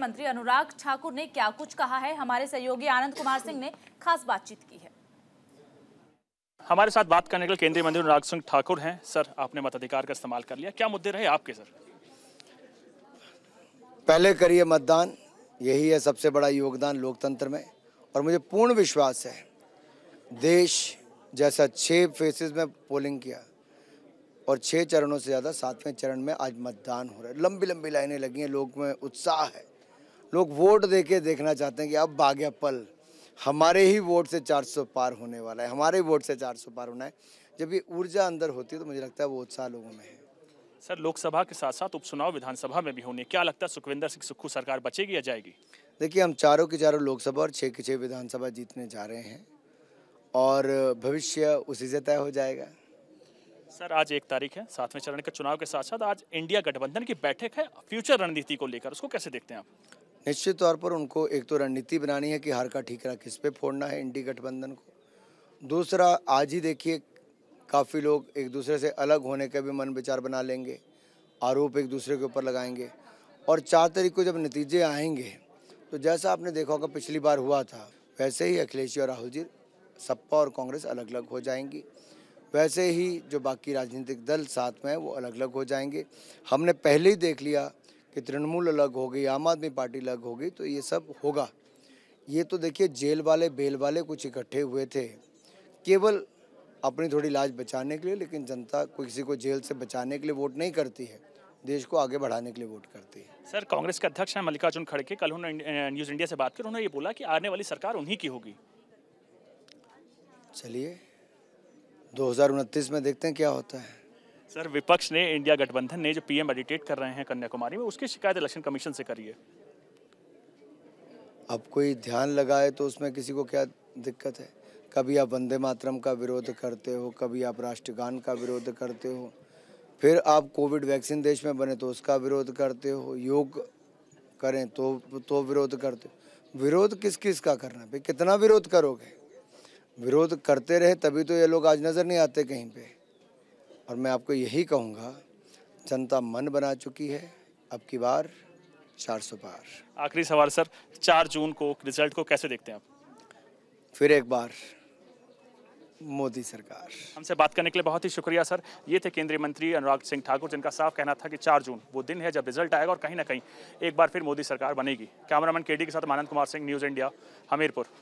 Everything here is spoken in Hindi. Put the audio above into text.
मंत्री अनुराग ठाकुर ने क्या कुछ कहा है हमारे सहयोगी आनंद कुमार सिंह ने खास बातचीत की है हमारे साथ बात करने के लिए केंद्रीय मंत्री अनुराग सिंह ठाकुर हैं सर आपने मताधिकार का इस्तेमाल कर लिया क्या मुद्दे रहे आपके सर पहले करिए मतदान यही है सबसे बड़ा योगदान लोकतंत्र में और मुझे पूर्ण विश्वास है देश जैसा छः फेसेस में पोलिंग किया और छः चरणों से ज़्यादा सातवें चरण में आज मतदान हो रहा है लंबी लंबी लाइनें लगी हैं लोग में उत्साह है लोग वोट दे के देखना चाहते हैं कि अब बाग्या पल हमारे ही वोट से 400 पार होने वाला है हमारे वोट से 400 पार होना है जब ये ऊर्जा अंदर होती है तो मुझे लगता है वो उत्साह लोगों में है सर लोकसभा के साथ साथ उपचुनाव विधानसभा में भी होने क्या लगता है सुखविंदर सिंह सुक्खू सरकार बचेगी या जाएगी देखिए हम चारों के चारों लोकसभा और छः के छः विधानसभा जीतने जा रहे हैं और भविष्य उसी से तय हो जाएगा सर आज एक तारीख है सातवें चरण के चुनाव के साथ साथ आज इंडिया गठबंधन की बैठक है फ्यूचर रणनीति को लेकर उसको कैसे देखते हैं आप निश्चित तौर पर उनको एक तो रणनीति बनानी है कि हार का ठीकरा किस पे फोड़ना है इंडी गठबंधन को दूसरा आज ही देखिए काफ़ी लोग एक दूसरे से अलग होने का भी मन विचार बना लेंगे आरोप एक दूसरे के ऊपर लगाएंगे और चार तारीख को जब नतीजे आएंगे तो जैसा आपने देखा होगा पिछली बार हुआ था वैसे ही अखिलेश जी और राहुल जी सपा और कांग्रेस अलग अलग हो जाएंगी वैसे ही जो बाकी राजनीतिक दल साथ में हैं वो अलग अलग हो जाएंगे हमने पहले ही देख लिया कि तृणमूल अलग हो गई आम आदमी पार्टी अलग हो गई तो ये सब होगा ये तो देखिए जेल वाले बेल वाले कुछ इकट्ठे हुए थे केवल अपनी थोड़ी लाज बचाने के लिए लेकिन जनता किसी को जेल से बचाने के लिए वोट नहीं करती है देश को आगे बढ़ाने के लिए वोट करती है सर कांग्रेस के अध्यक्ष हैं मल्लिकार्जुन खड़गे कल उन्होंने न्यूज़ इंडिया से बात कर उन्होंने ये बोला कि आने वाली सरकार उन्हीं की होगी चलिए दो में देखते हैं क्या होता है सर विपक्ष ने इंडिया गठबंधन ने जो पीएम एडिटेट कर रहे हैं कन्याकुमारी में उसकी शिकायत इलेक्शन कमीशन से करी है अब कोई ध्यान लगाए तो उसमें किसी को क्या दिक्कत है कभी आप वंदे मातरम का विरोध करते हो कभी आप राष्ट्रगान का विरोध करते हो फिर आप कोविड वैक्सीन देश में बने तो उसका विरोध करते हो योग करें तो तो विरोध करते हो विरोध किस किस का करना भाई कितना विरोध करोगे विरोध करते रहे तभी तो ये लोग आज नज़र नहीं आते कहीं पे और मैं आपको यही कहूँगा जनता मन बना चुकी है अब की बार चार सौ पार आखिरी सवाल सर चार जून को रिजल्ट को कैसे देखते हैं आप फिर एक बार मोदी सरकार हमसे बात करने के लिए बहुत ही शुक्रिया सर ये थे केंद्रीय मंत्री अनुराग सिंह ठाकुर जिनका साफ कहना था कि 4 जून वो दिन है जब रिजल्ट आएगा और कहीं ना कहीं एक बार फिर मोदी सरकार बनेगी कैमरामैन केडी के साथ आनंद कुमार सिंह न्यूज़ इंडिया हमीरपुर